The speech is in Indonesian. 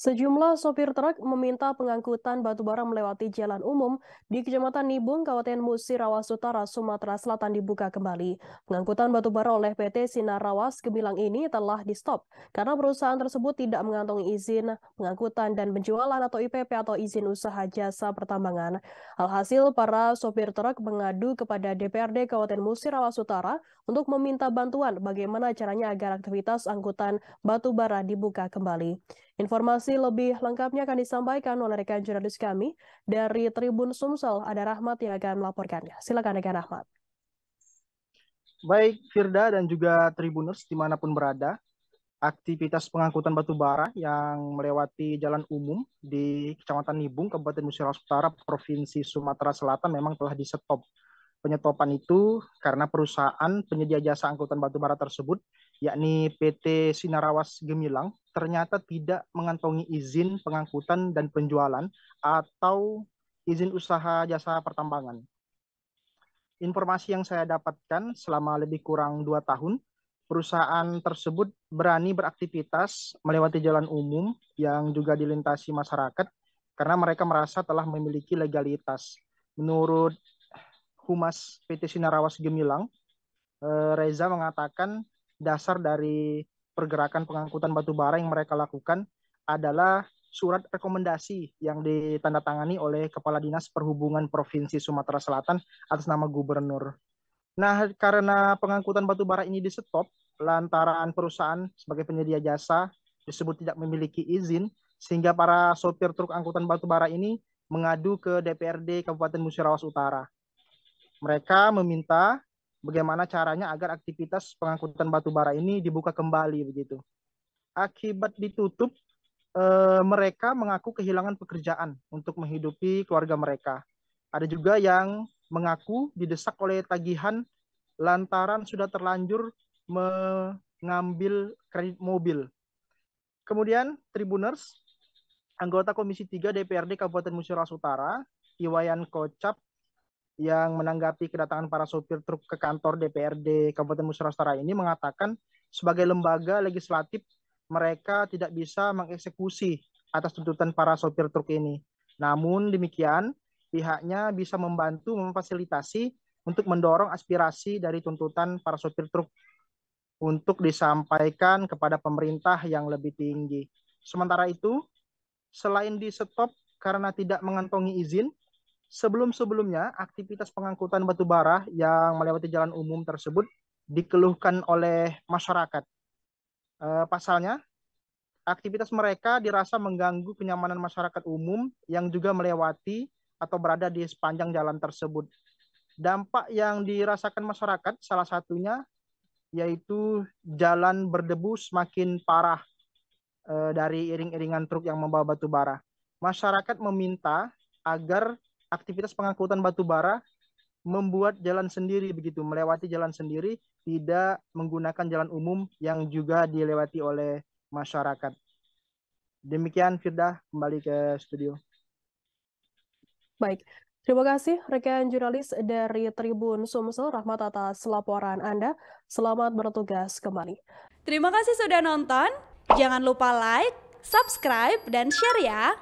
Sejumlah sopir truk meminta pengangkutan batubara melewati jalan umum di Kecamatan Nibung, Kabupaten Musi, Rawas Utara, Sumatera Selatan dibuka kembali. Pengangkutan batubara oleh PT Sinar Rawas Gemilang ini telah di-stop karena perusahaan tersebut tidak mengantongi izin pengangkutan dan penjualan atau IPP atau izin usaha jasa pertambangan. Alhasil, para sopir truk mengadu kepada DPRD Kabupaten Musi, Rawas Utara untuk meminta bantuan bagaimana caranya agar aktivitas angkutan batubara dibuka kembali. Informasi Informasi lebih lengkapnya akan disampaikan oleh rekan jurnalis kami dari Tribun Sumsel. Ada Rahmat yang akan melaporkannya. Silakan rekan Rahmat. Baik Firda dan juga Tribuners dimanapun berada, aktivitas pengangkutan batu bara yang melewati jalan umum di Kecamatan Nibung, Kabupaten Musirawas Utara, Provinsi Sumatera Selatan memang telah disetop penyetopan itu karena perusahaan penyedia jasa angkutan batubara tersebut, yakni PT Sinarawas Gemilang, ternyata tidak mengantongi izin pengangkutan dan penjualan atau izin usaha jasa pertambangan. Informasi yang saya dapatkan selama lebih kurang dua tahun, perusahaan tersebut berani beraktivitas melewati jalan umum yang juga dilintasi masyarakat karena mereka merasa telah memiliki legalitas. Menurut Humas PT Sinarawas Gemilang, eh, Reza mengatakan dasar dari pergerakan pengangkutan batu bara yang mereka lakukan adalah surat rekomendasi yang ditandatangani oleh Kepala Dinas Perhubungan Provinsi Sumatera Selatan atas nama Gubernur. Nah, karena pengangkutan batu bara ini di stop lantaran perusahaan sebagai penyedia jasa disebut tidak memiliki izin, sehingga para sopir truk angkutan batu bara ini mengadu ke DPRD Kabupaten Musirawas Utara mereka meminta bagaimana caranya agar aktivitas pengangkutan batu bara ini dibuka kembali begitu. Akibat ditutup, e, mereka mengaku kehilangan pekerjaan untuk menghidupi keluarga mereka. Ada juga yang mengaku didesak oleh tagihan lantaran sudah terlanjur mengambil kredit mobil. Kemudian Tribuners, anggota Komisi 3 DPRD Kabupaten Musyawarah Utara, Iwayan Kocap yang menanggapi kedatangan para sopir truk ke kantor DPRD Kabupaten Musra ini mengatakan sebagai lembaga legislatif mereka tidak bisa mengeksekusi atas tuntutan para sopir truk ini. Namun demikian, pihaknya bisa membantu memfasilitasi untuk mendorong aspirasi dari tuntutan para sopir truk untuk disampaikan kepada pemerintah yang lebih tinggi. Sementara itu, selain di stop karena tidak mengantongi izin, Sebelum-sebelumnya, aktivitas pengangkutan batu bara yang melewati jalan umum tersebut dikeluhkan oleh masyarakat. E, pasalnya, aktivitas mereka dirasa mengganggu kenyamanan masyarakat umum yang juga melewati atau berada di sepanjang jalan tersebut. Dampak yang dirasakan masyarakat salah satunya yaitu jalan berdebu semakin parah e, dari iring-iringan truk yang membawa batu bara. Masyarakat meminta agar aktivitas pengangkutan batu bara membuat jalan sendiri begitu, melewati jalan sendiri, tidak menggunakan jalan umum yang juga dilewati oleh masyarakat. Demikian Firda kembali ke studio. Baik, terima kasih rekan jurnalis dari Tribun Sumsel, Rahmat atas laporan Anda. Selamat bertugas kembali. Terima kasih sudah nonton, jangan lupa like, subscribe, dan share ya.